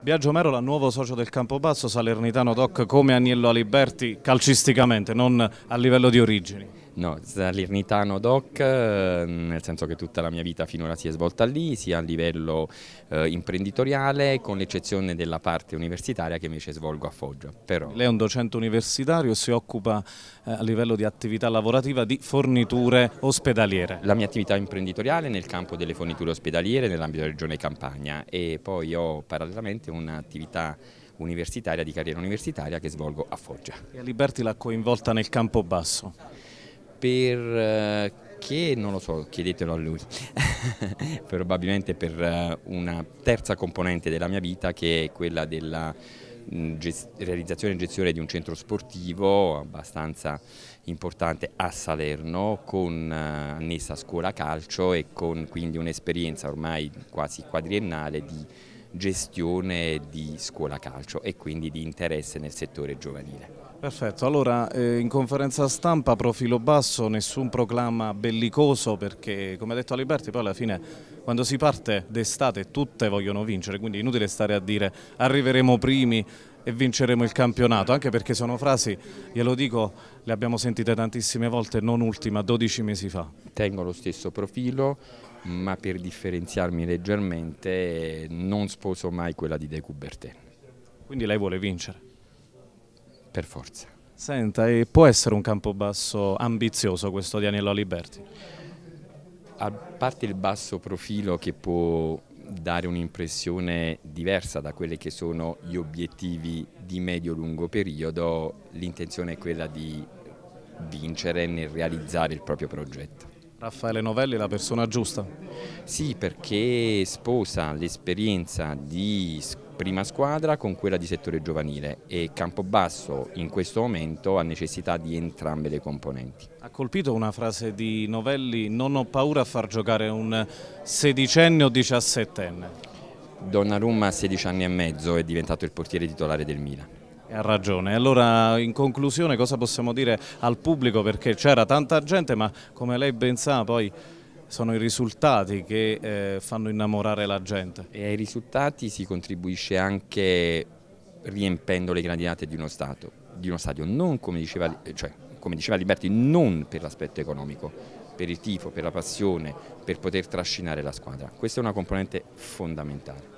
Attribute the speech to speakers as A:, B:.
A: Biagio Merola, nuovo socio del Campobasso, Salernitano Doc come Agnello Aliberti
B: calcisticamente, non a livello di origini. No, Salernitano Doc, ehm, nel senso che tutta la mia vita finora si è svolta lì, sia a livello eh, imprenditoriale, con l'eccezione della parte universitaria che invece svolgo a Foggia. Però...
A: Lei è un docente universitario
B: e si occupa eh, a livello di attività lavorativa di forniture ospedaliere. La mia attività imprenditoriale è nel campo delle forniture ospedaliere nell'ambito della regione Campania e poi ho parallelamente un'attività universitaria, di carriera universitaria che svolgo a Foggia. E a Liberti l'ha coinvolta nel campo basso? per eh, che non lo so, chiedetelo a lui, probabilmente per eh, una terza componente della mia vita che è quella della mm, realizzazione e gestione di un centro sportivo abbastanza importante a Salerno con eh, annessa scuola calcio e con quindi un'esperienza ormai quasi quadriennale di gestione di scuola calcio e quindi di interesse nel settore giovanile.
A: Perfetto, allora eh, in conferenza stampa profilo basso, nessun proclama bellicoso perché come ha detto Aliberti poi alla fine quando si parte d'estate tutte vogliono vincere, quindi inutile stare a dire arriveremo primi, e vinceremo il campionato, anche perché sono frasi,
B: glielo dico, le abbiamo sentite tantissime volte, non ultima, 12 mesi fa. Tengo lo stesso profilo, ma per differenziarmi leggermente non sposo mai quella di De Coubertin. Quindi lei vuole vincere? Per forza. Senta, e può essere un campo basso ambizioso questo di Aniello Liberti? A parte il basso profilo che può dare un'impressione diversa da quelli che sono gli obiettivi di medio-lungo periodo, l'intenzione è quella di vincere nel realizzare il proprio progetto. Raffaele Novelli è la persona giusta? Sì, perché sposa l'esperienza di prima squadra con quella di settore giovanile e Campobasso in questo momento ha necessità di entrambe le componenti.
A: Ha colpito una frase di Novelli, non ho paura a far giocare un sedicenne o diciassettenne.
B: Donnarumma ha 16 anni e mezzo è diventato il portiere titolare del Milan.
A: Ha ragione. Allora in conclusione cosa possiamo dire al pubblico perché c'era tanta gente ma come lei ben sa poi
B: sono i risultati che eh, fanno innamorare la gente. E ai risultati si contribuisce anche riempendo le gradinate di uno, stato, di uno stadio, non come diceva, eh, cioè, come diceva Liberti, non per l'aspetto economico, per il tifo, per la passione, per poter trascinare la squadra. Questa è una componente fondamentale.